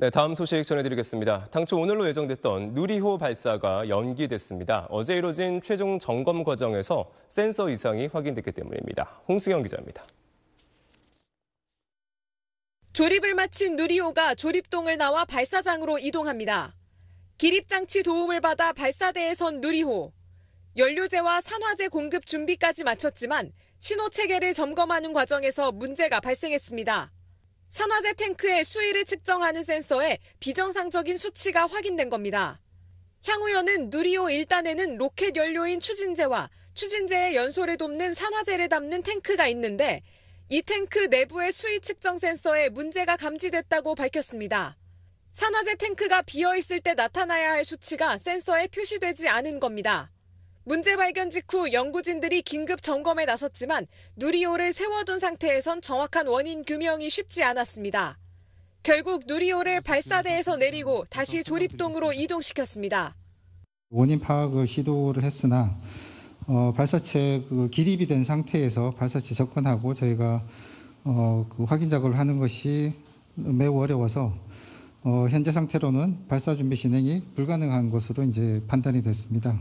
네, 다음 소식 전해드리겠습니다. 당초 오늘로 예정됐던 누리호 발사가 연기됐습니다. 어제 이뤄진 최종 점검 과정에서 센서 이상이 확인됐기 때문입니다. 홍승현 기자입니다. 조립을 마친 누리호가 조립동을 나와 발사장으로 이동합니다. 기립장치 도움을 받아 발사대에 선 누리호. 연료제와 산화제 공급 준비까지 마쳤지만 신호 체계를 점검하는 과정에서 문제가 발생했습니다. 산화제 탱크의 수위를 측정하는 센서에 비정상적인 수치가 확인된 겁니다. 향우연은 누리호 1단에는 로켓 연료인 추진제와 추진제의 연소를 돕는 산화제를 담는 탱크가 있는데 이 탱크 내부의 수위 측정 센서에 문제가 감지됐다고 밝혔습니다. 산화제 탱크가 비어 있을 때 나타나야 할 수치가 센서에 표시되지 않은 겁니다. 문제 발견 직후 연구진들이 긴급 점검에 나섰지만 누리호를 세워둔 상태에선 정확한 원인 규명이 쉽지 않았습니다. 결국 누리호를 아, 발사대에서 내리고 다시 조립동으로 이동시켰습니다. 원인 파악을 시도를 했으나 어, 발사체 그 기립이 된 상태에서 발사체 접근하고 저희가 어, 그 확인 작업을 하는 것이 매우 어려워서 어, 현재 상태로는 발사 준비 진행이 불가능한 것으로 이제 판단이 됐습니다.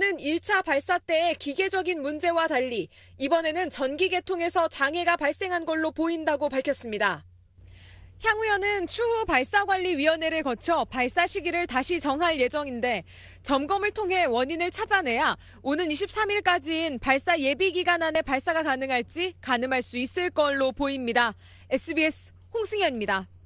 작년은 1차 발사 때의 기계적인 문제와 달리 이번에는 전기 계통에서 장애가 발생한 걸로 보인다고 밝혔습니다. 향후연은 추후 발사관리위원회를 거쳐 발사 시기를 다시 정할 예정인데 점검을 통해 원인을 찾아내야 오는 23일까지인 발사 예비 기간 안에 발사가 가능할지 가늠할 수 있을 걸로 보입니다. SBS 홍승현입니다.